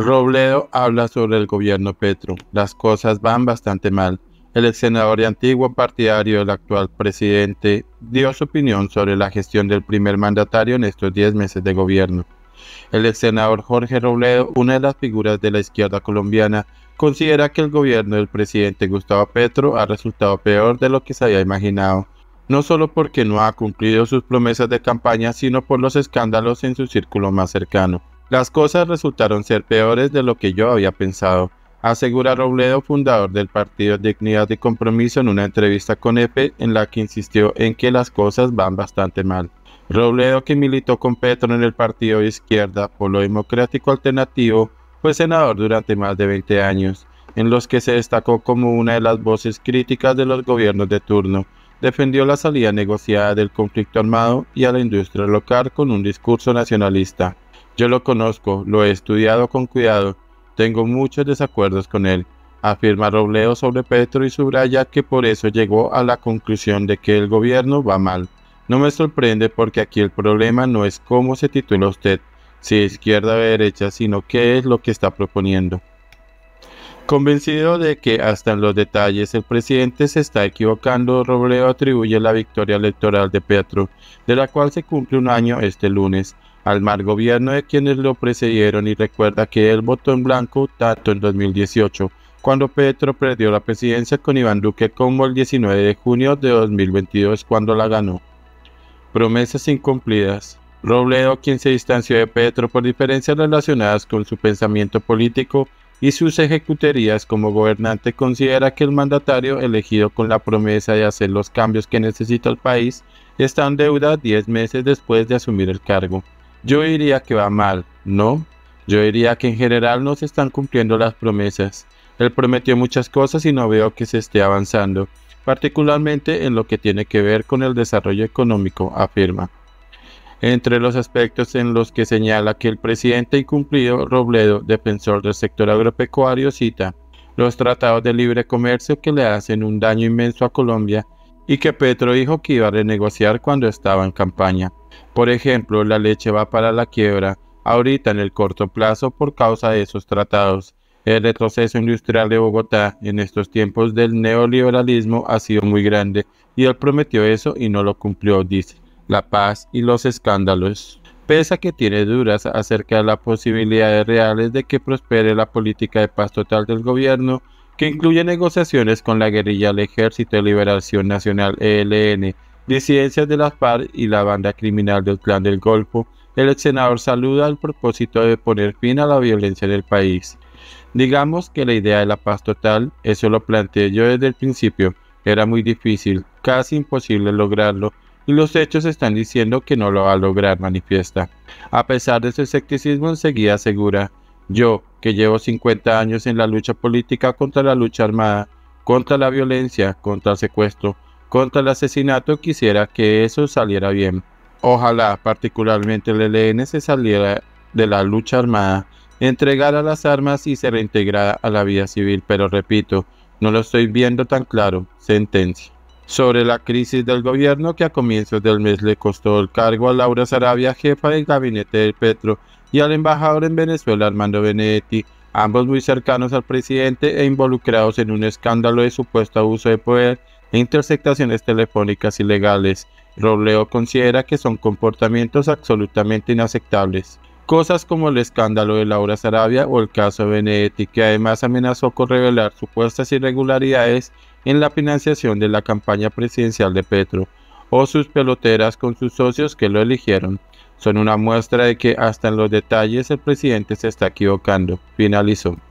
Robledo habla sobre el gobierno Petro. Las cosas van bastante mal. El ex senador y antiguo partidario del actual presidente dio su opinión sobre la gestión del primer mandatario en estos 10 meses de gobierno. El ex senador Jorge Robledo, una de las figuras de la izquierda colombiana, considera que el gobierno del presidente Gustavo Petro ha resultado peor de lo que se había imaginado, no solo porque no ha cumplido sus promesas de campaña, sino por los escándalos en su círculo más cercano. Las cosas resultaron ser peores de lo que yo había pensado, asegura Robledo, fundador del partido Dignidad y Compromiso, en una entrevista con EPE en la que insistió en que las cosas van bastante mal. Robledo, que militó con Petro en el partido de izquierda Polo Democrático Alternativo, fue senador durante más de 20 años, en los que se destacó como una de las voces críticas de los gobiernos de turno. Defendió la salida negociada del conflicto armado y a la industria local con un discurso nacionalista. Yo lo conozco, lo he estudiado con cuidado, tengo muchos desacuerdos con él, afirma Robleo sobre Petro y subraya que por eso llegó a la conclusión de que el gobierno va mal. No me sorprende porque aquí el problema no es cómo se titula usted, si izquierda o derecha, sino qué es lo que está proponiendo. Convencido de que hasta en los detalles el presidente se está equivocando, Robleo atribuye la victoria electoral de Petro, de la cual se cumple un año este lunes, al mal gobierno de quienes lo precedieron y recuerda que él votó en blanco tanto en 2018, cuando Petro perdió la presidencia con Iván Duque, como el 19 de junio de 2022, cuando la ganó. Promesas incumplidas. Robledo, quien se distanció de Petro por diferencias relacionadas con su pensamiento político y sus ejecuterías como gobernante, considera que el mandatario elegido con la promesa de hacer los cambios que necesita el país está en deuda 10 meses después de asumir el cargo. Yo diría que va mal, ¿no? Yo diría que en general no se están cumpliendo las promesas. Él prometió muchas cosas y no veo que se esté avanzando, particularmente en lo que tiene que ver con el desarrollo económico, afirma. Entre los aspectos en los que señala que el presidente incumplido Robledo, defensor del sector agropecuario, cita los tratados de libre comercio que le hacen un daño inmenso a Colombia y que Petro dijo que iba a renegociar cuando estaba en campaña. Por ejemplo, la leche va para la quiebra ahorita en el corto plazo por causa de esos tratados. El retroceso industrial de Bogotá en estos tiempos del neoliberalismo ha sido muy grande y él prometió eso y no lo cumplió, dice. La paz y los escándalos. Pesa que tiene dudas acerca de las posibilidades reales de que prospere la política de paz total del gobierno, que incluye negociaciones con la guerrilla del Ejército de Liberación Nacional ELN disidencias de las FARC y la banda criminal del Clan del Golfo, el ex senador saluda al propósito de poner fin a la violencia en el país. Digamos que la idea de la paz total, eso lo planteé yo desde el principio, era muy difícil, casi imposible lograrlo, y los hechos están diciendo que no lo va a lograr, manifiesta. A pesar de su escepticismo, enseguida asegura, yo, que llevo 50 años en la lucha política contra la lucha armada, contra la violencia, contra el secuestro, contra el asesinato quisiera que eso saliera bien. Ojalá particularmente el ELN se saliera de la lucha armada, entregara las armas y se reintegrara a la vida civil, pero repito, no lo estoy viendo tan claro. Sentencia. Sobre la crisis del gobierno que a comienzos del mes le costó el cargo a Laura Sarabia, jefa del gabinete de Petro, y al embajador en Venezuela, Armando Benedetti, ambos muy cercanos al presidente e involucrados en un escándalo de supuesto abuso de poder interceptaciones telefónicas ilegales. Robleo considera que son comportamientos absolutamente inaceptables. Cosas como el escándalo de Laura Sarabia o el caso de Benedetti, que además amenazó con revelar supuestas irregularidades en la financiación de la campaña presidencial de Petro, o sus peloteras con sus socios que lo eligieron, son una muestra de que hasta en los detalles el presidente se está equivocando. Finalizó.